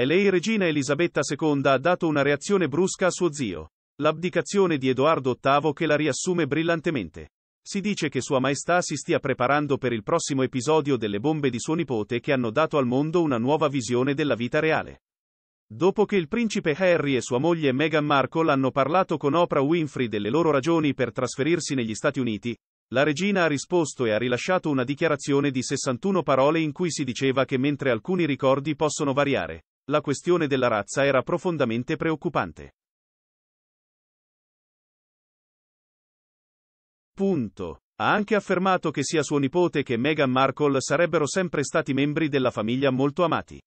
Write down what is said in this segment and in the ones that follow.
e lei regina Elisabetta II ha dato una reazione brusca a suo zio. L'abdicazione di Edoardo VIII che la riassume brillantemente. Si dice che Sua Maestà si stia preparando per il prossimo episodio delle bombe di suo nipote che hanno dato al mondo una nuova visione della vita reale. Dopo che il principe Harry e sua moglie Meghan Markle hanno parlato con Oprah Winfrey delle loro ragioni per trasferirsi negli Stati Uniti, la regina ha risposto e ha rilasciato una dichiarazione di 61 parole in cui si diceva che mentre alcuni ricordi possono variare, la questione della razza era profondamente preoccupante. Punto. Ha anche affermato che sia suo nipote che Meghan Markle sarebbero sempre stati membri della famiglia molto amati.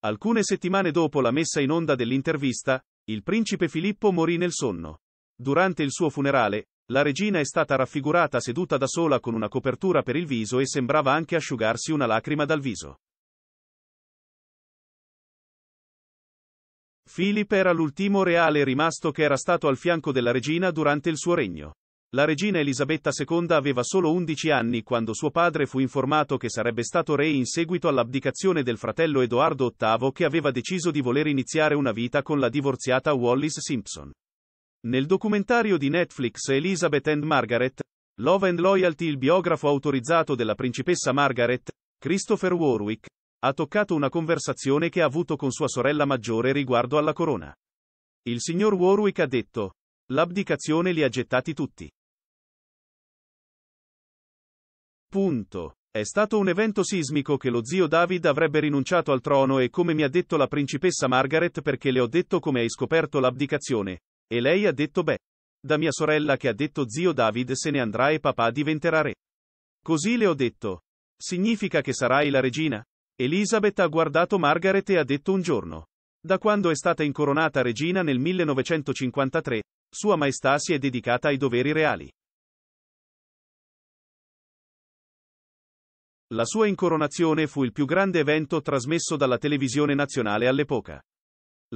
Alcune settimane dopo la messa in onda dell'intervista, il principe Filippo morì nel sonno. Durante il suo funerale, la regina è stata raffigurata seduta da sola con una copertura per il viso e sembrava anche asciugarsi una lacrima dal viso. Philip era l'ultimo reale rimasto che era stato al fianco della regina durante il suo regno. La regina Elisabetta II aveva solo 11 anni quando suo padre fu informato che sarebbe stato re in seguito all'abdicazione del fratello Edoardo VIII che aveva deciso di voler iniziare una vita con la divorziata Wallis Simpson. Nel documentario di Netflix Elizabeth and Margaret, Love and Loyalty il biografo autorizzato della principessa Margaret, Christopher Warwick, ha toccato una conversazione che ha avuto con sua sorella maggiore riguardo alla corona. Il signor Warwick ha detto, l'abdicazione li ha gettati tutti. Punto. È stato un evento sismico che lo zio David avrebbe rinunciato al trono e come mi ha detto la principessa Margaret perché le ho detto come hai scoperto l'abdicazione. E lei ha detto beh. Da mia sorella che ha detto zio David se ne andrà e papà diventerà re. Così le ho detto. Significa che sarai la regina? Elizabeth ha guardato Margaret e ha detto un giorno. Da quando è stata incoronata regina nel 1953, Sua Maestà si è dedicata ai doveri reali. La sua incoronazione fu il più grande evento trasmesso dalla televisione nazionale all'epoca.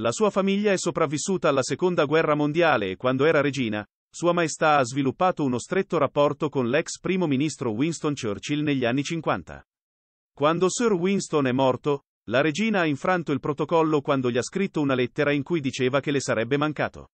La sua famiglia è sopravvissuta alla seconda guerra mondiale e quando era regina, Sua Maestà ha sviluppato uno stretto rapporto con l'ex primo ministro Winston Churchill negli anni 50. Quando Sir Winston è morto, la regina ha infranto il protocollo quando gli ha scritto una lettera in cui diceva che le sarebbe mancato.